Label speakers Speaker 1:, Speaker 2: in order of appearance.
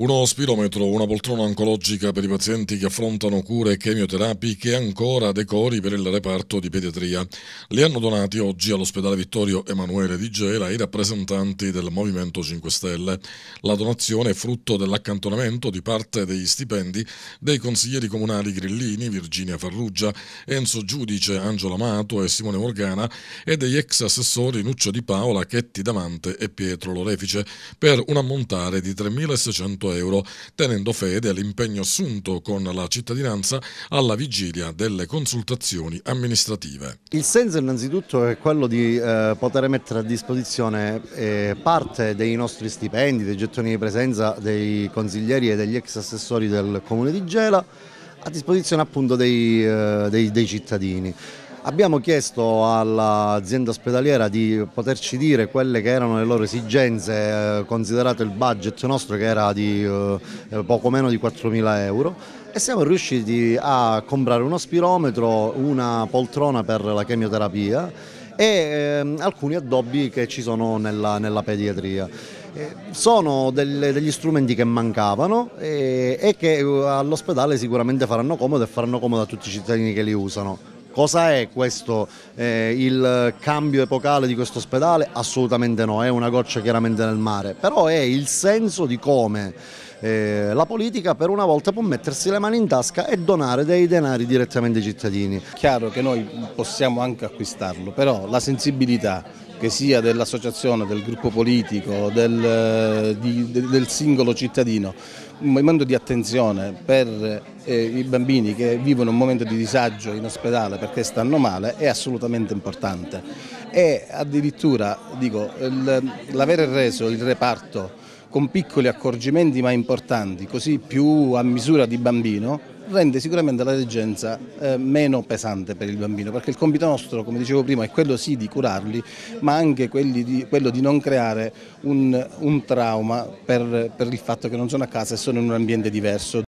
Speaker 1: Uno spirometro, una poltrona oncologica per i pazienti che affrontano cure chemioterapiche e ancora decori per il reparto di pediatria. Li hanno donati oggi all'ospedale Vittorio Emanuele di Gela i rappresentanti del Movimento 5 Stelle. La donazione è frutto dell'accantonamento di parte degli stipendi dei consiglieri comunali Grillini, Virginia Farrugia, Enzo Giudice, Angelo Amato e Simone Morgana e degli ex assessori Nuccio Di Paola, Chetti Damante e Pietro Lorefice per un ammontare di 3.600 100 euro, tenendo fede all'impegno assunto con la cittadinanza alla vigilia delle consultazioni amministrative.
Speaker 2: Il senso innanzitutto è quello di eh, poter mettere a disposizione eh, parte dei nostri stipendi, dei gettoni di presenza dei consiglieri e degli ex assessori del comune di Gela a disposizione appunto dei, eh, dei, dei cittadini. Abbiamo chiesto all'azienda ospedaliera di poterci dire quelle che erano le loro esigenze, eh, considerato il budget nostro che era di eh, eh poco meno di 4.000 euro e siamo riusciti a comprare uno spirometro, una poltrona per la chemioterapia e eh, alcuni addobbi che ci sono nella, nella pediatria eh, sono delle, degli strumenti che mancavano e, eh, e che all'ospedale sicuramente faranno comodo e faranno comodo a tutti i cittadini che li usano. Cosa è questo, eh, il cambio epocale di questo ospedale? Assolutamente no, è una goccia chiaramente nel mare, però è il senso di come eh, la politica per una volta può mettersi le mani in tasca e donare dei denari direttamente
Speaker 3: ai cittadini. Chiaro che noi possiamo anche acquistarlo, però la sensibilità che sia dell'associazione, del gruppo politico, del, eh, di, del singolo cittadino, un momento di attenzione per eh, i bambini che vivono un momento di disagio in ospedale perché stanno male è assolutamente importante e addirittura l'avere reso il reparto con piccoli accorgimenti ma importanti, così più a misura di bambino, rende sicuramente la reggenza eh, meno pesante per il bambino, perché il compito nostro, come dicevo prima, è quello sì di curarli, ma anche di, quello di non creare un, un trauma per, per il fatto che non sono a casa e sono in un ambiente diverso.